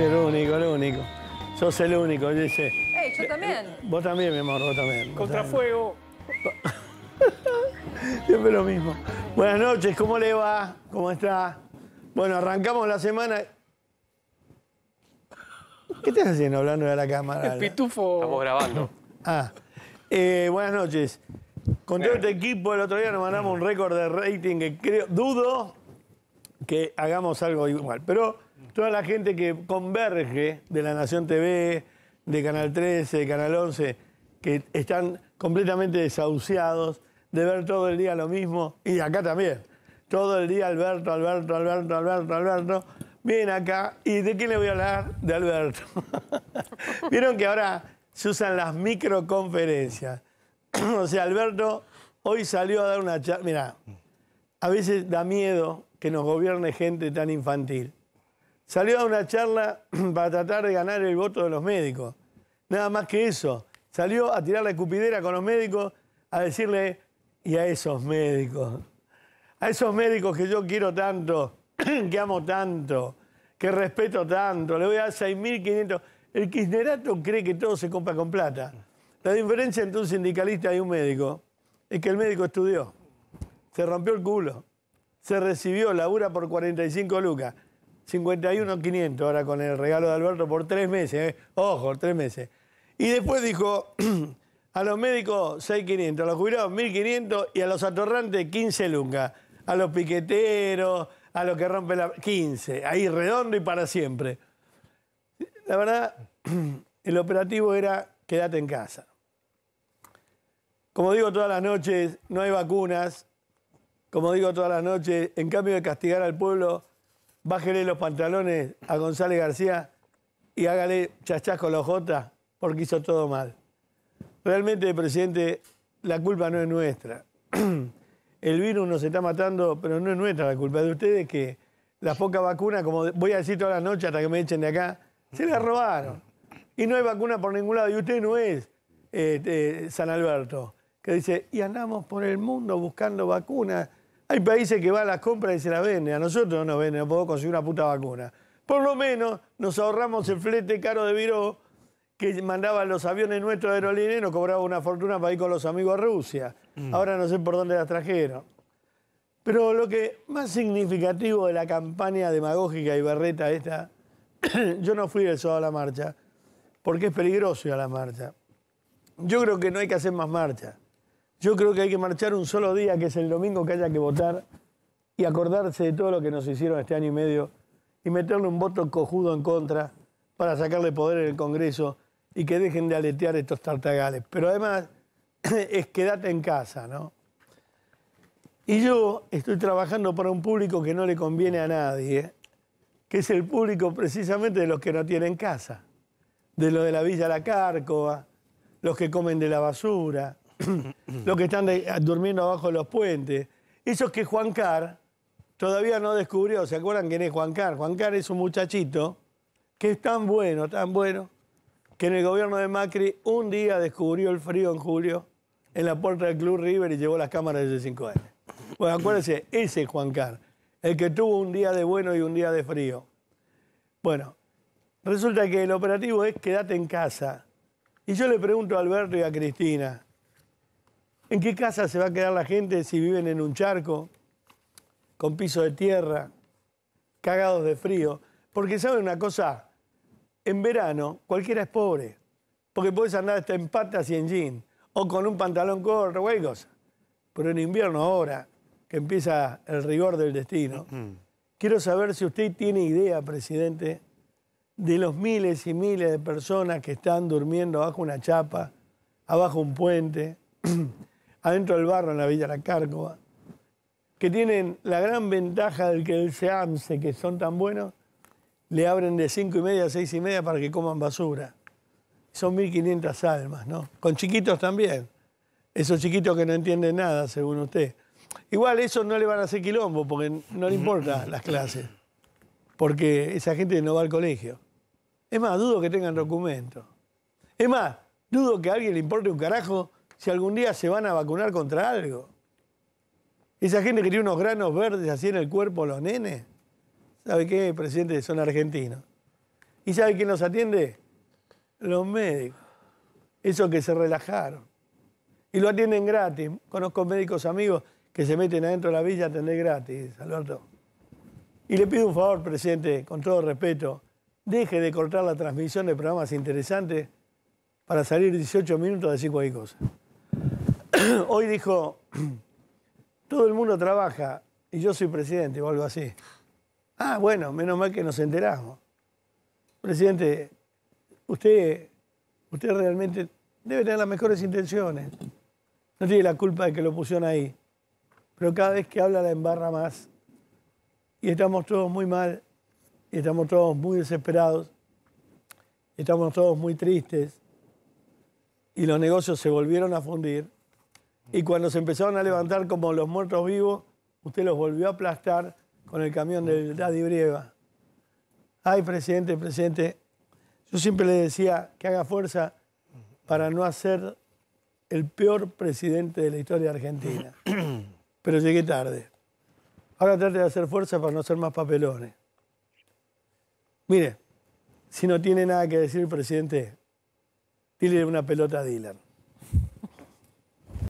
el único, el único. Sos el único, dice. Eh, yo también. Eh, vos también, mi amor, vos también. Contra Contrafuego. Siempre lo mismo. Buenas noches, ¿cómo le va? ¿Cómo está? Bueno, arrancamos la semana. ¿Qué estás haciendo hablando de la cámara? El pitufo. Estamos grabando. Ah. Eh, buenas noches. Con todo este equipo, el otro día nos mandamos un récord de rating que creo, dudo que hagamos algo igual. Pero toda la gente que converge de la Nación TV, de Canal 13, de Canal 11, que están completamente desahuciados de ver todo el día lo mismo, y acá también. Todo el día Alberto, Alberto, Alberto, Alberto, Alberto. Vienen acá, ¿y de qué le voy a hablar? De Alberto. Vieron que ahora se usan las microconferencias. o sea, Alberto hoy salió a dar una charla. Mira, a veces da miedo que nos gobierne gente tan infantil. Salió a una charla para tratar de ganar el voto de los médicos. Nada más que eso. Salió a tirar la escupidera con los médicos, a decirle, y a esos médicos, a esos médicos que yo quiero tanto, que amo tanto, que respeto tanto, le voy a dar 6.500. El kirchnerato cree que todo se compra con plata. La diferencia entre un sindicalista y un médico es que el médico estudió, se rompió el culo, se recibió, labura por 45 lucas. 51.500 ahora con el regalo de Alberto por tres meses. ¿eh? Ojo, tres meses. Y después dijo a los médicos 6.500, a los jubilados 1.500 y a los atorrantes 15 lunga A los piqueteros, a los que rompen la... 15. Ahí redondo y para siempre. La verdad, el operativo era quédate en casa. Como digo todas las noches, no hay vacunas. Como digo todas las noches, en cambio de castigar al pueblo bájele los pantalones a González García y hágale chachas con la J porque hizo todo mal. Realmente, presidente, la culpa no es nuestra. El virus nos está matando, pero no es nuestra la culpa, de ustedes que las pocas vacunas, como voy a decir toda la noche hasta que me echen de acá, se las robaron. Y no hay vacuna por ningún lado. Y usted no es este, San Alberto, que dice, y andamos por el mundo buscando vacunas hay países que van a las compras y se las venden. A nosotros no nos venden, no podemos conseguir una puta vacuna. Por lo menos nos ahorramos el flete caro de Viró que mandaba los aviones nuestros de aerolínea y nos cobraba una fortuna para ir con los amigos a Rusia. Mm. Ahora no sé por dónde las trajeron. Pero lo que más significativo de la campaña demagógica y berreta esta, yo no fui el sábado a la marcha, porque es peligroso ir a la marcha. Yo creo que no hay que hacer más marcha. Yo creo que hay que marchar un solo día, que es el domingo que haya que votar, y acordarse de todo lo que nos hicieron este año y medio, y meterle un voto cojudo en contra para sacarle poder en el Congreso y que dejen de aletear estos tartagales. Pero además es quédate en casa, ¿no? Y yo estoy trabajando para un público que no le conviene a nadie, ¿eh? que es el público precisamente de los que no tienen casa, de los de la Villa La Cárcova, los que comen de la basura, los que están durmiendo abajo de los puentes. Eso es que Juan Carr todavía no descubrió. ¿Se acuerdan quién es Juan Car? Juan Carr es un muchachito que es tan bueno, tan bueno, que en el gobierno de Macri un día descubrió el frío en julio en la puerta del Club River y llevó las cámaras de 5N. Bueno, acuérdense, ese es Juan Carr el que tuvo un día de bueno y un día de frío. Bueno, resulta que el operativo es quédate en casa. Y yo le pregunto a Alberto y a Cristina, ¿En qué casa se va a quedar la gente si viven en un charco, con piso de tierra, cagados de frío? Porque saben una cosa, en verano cualquiera es pobre, porque puedes andar hasta en patas y en jean, o con un pantalón corto, huecos. Pero en invierno ahora, que empieza el rigor del destino, mm-hmm. quiero saber si usted tiene idea, presidente, de los miles y miles de personas que están durmiendo bajo una chapa, abajo un puente. adentro del barro en la Villa La Cárcova, que tienen la gran ventaja del que el SEAMSE, que son tan buenos, le abren de cinco y media a seis y media para que coman basura. Son 1.500 almas, ¿no? Con chiquitos también. Esos chiquitos que no entienden nada, según usted. Igual, eso no le van a hacer quilombo, porque no le importan las clases. Porque esa gente no va al colegio. Es más, dudo que tengan documento. Es más, dudo que a alguien le importe un carajo si algún día se van a vacunar contra algo. Esa gente que tiene unos granos verdes así en el cuerpo, los nenes, ¿sabe qué, presidente? Son argentinos. ¿Y sabe quién los atiende? Los médicos. Esos que se relajaron. Y lo atienden gratis. Conozco médicos amigos que se meten adentro de la villa a atender gratis, Alberto. Y le pido un favor, presidente, con todo respeto, deje de cortar la transmisión de programas interesantes para salir 18 minutos a decir cualquier cosa. hoy dijo, todo el mundo trabaja y yo soy presidente o algo así. Ah, bueno, menos mal que nos enteramos. Presidente, usted, usted realmente debe tener las mejores intenciones. No tiene la culpa de que lo pusieron ahí. Pero cada vez que habla la embarra más. Y estamos todos muy mal. Y estamos todos muy desesperados. estamos todos muy tristes. Y los negocios se volvieron a fundir. Y cuando se empezaron a levantar como los muertos vivos, usted los volvió a aplastar con el camión del Daddy Brieva. Ay, presidente, presidente, yo siempre le decía que haga fuerza para no hacer el peor presidente de la historia argentina. Pero llegué tarde. Ahora trate de hacer fuerza para no ser más papelones. Mire, si no tiene nada que decir, el presidente, dile una pelota a Dylan.